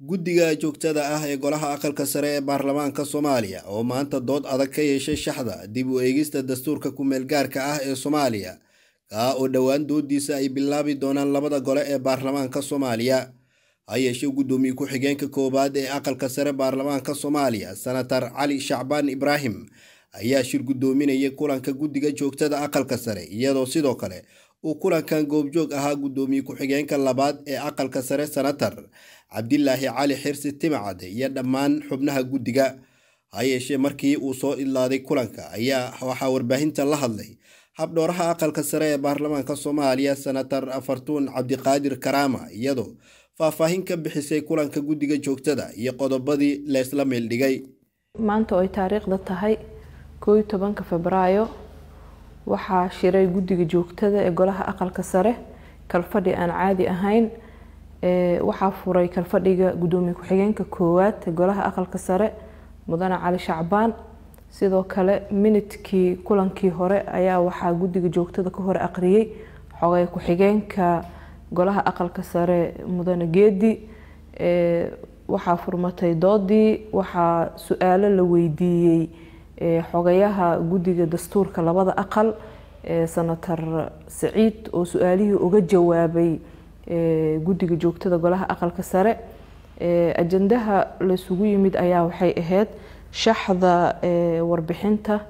guddiga joogtada ah ee golaha aqalka sare ee baarlamaanka soomaaliya oo maanta dood adag ka yeeshay shaxda dib u eegista dastuurka ku meelgaarka ah ee soomaaliya kaa oo dhowaan doodiisa ay bilaabi doonaan labada gole ee baarlamaanka soomaaliya ha yeeshee guddoomiye ku-xigeenka koowaad ee aqalka sare baarlamaanka soomaaliya senatar cali shacbaan ibraahim ayaa shir guddoominaya kulanka guddiga joogtada aqalka sare iyadoo sidoo kale uu kulankan goobjoog ahaa guddoomiye ku-xigeenka labaad ee aqalka sare senatar cabdilaahi cali xirsi timcad iyo dhammaan xubnaha guddiga ha yeeshee markii uu soo idlaaday kulanka ayaa waxaa warbaahinta la hadlay habdhooraha aqalka sare ee baarlamaanka soomaaliya senatar afartuun cabdiqaadir karaama iyadoo faahfaahin ka bixisay kulanka guddiga joogtada iyo qodobadii laysla meeldhigay maanta oy taariikhda tahay kooiy febraayo waxaa shiray guddiga joogtada ee golaha aqalka sare kalfadhi aan caadi ahayn waxaa furay kalfadhiga guddoomiye ku-xigeenka koowaad ee golaha aqalka sare mudane cali shacbaan sidoo kale minidkii kulankii hore ayaa waxaa guddiga joogtada ka hore aqriyey xogay ku-xigeenka golaha aqalka sare mudane geedi waxaa furmatay doodii waxaa su-aalo la weydiiyey xogayaha guddiga dastuurka labada aqal senator saciid oo su-aalihii uga jawaabay guddiga joogtada golaha aqalka sare ajendaha laysugu yimid ayaa waxay ahayd shaxda warbixinta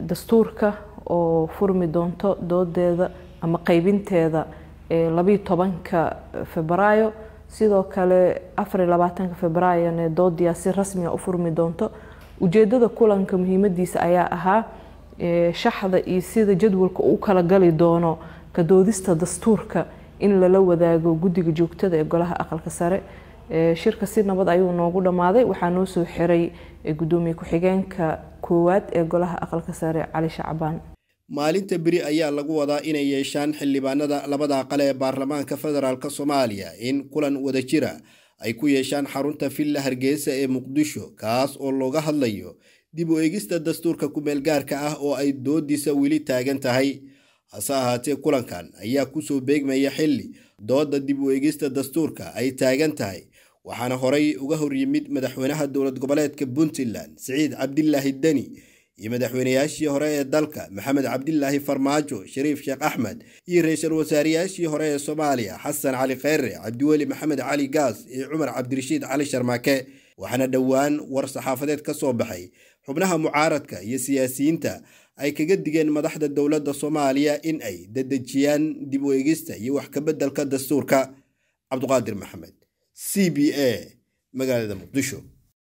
dastuurka oo furmi doonto doodeeda ama qaybinteeda labiyo tobanka febraayo sidoo kale afariy labaatanka febraayona dooddiyaa si rasmiga ah u furmi doonto ujeedada kulanka muhiimadiisa ayaa ahaa shaxda iyo sida jadwalka uu kala gali doono kadoodista dastuurka in lala wadaago guddiga joogtada ee golaha aqalka sare shirka si nabad ah ayuu noogu dhammaaday waxaa noo soo xiray guddoomiye ku-xigeenka koowaad ee golaha aqalka sare cali shacbaan maalinta beri ayaa lagu wadaa inay yeeshaan xildhibaanada labada aqal ee baarlamaanka federaalk soomaaliya in kulan wada jira ay ku yeeshaan xarunta filla hargeysa ee muqdisho kaas oo looga hadlayo dib u eegista dastuurka kumeelgaarka ah oo ay doodiisa weli taagan tahay hase ahaatee kulankan ayaa kusoo beegmaya xilli doodda dib u eegista dastuurka ay taagan tahay waxaana horay uga horyimid madaxweynaha dowlad goboleedka puntland siciid cabdilaahi deni iyo madaxweynayaashii hore ee dalka maxamed cabdilaahi farmaajo shariif sheekh axmed iyo ra-iisul wasaarayaashii hore ee soomaaliya xasan cali kheyre cabdiweli maxamed cali gaas iyo cumar cabdirashiid cali sharmaake waxaana dhowaan war saxaafadeed ka soo baxay xubnaha mucaaradka iyo siyaasiyiinta ay kaga digeen madaxda dowladda soomaaliya in ay dedejiyaan dib u eegista iyo wax kabeddelka dastuurka cabduqaadir maxamed c b a magaalada muqdisho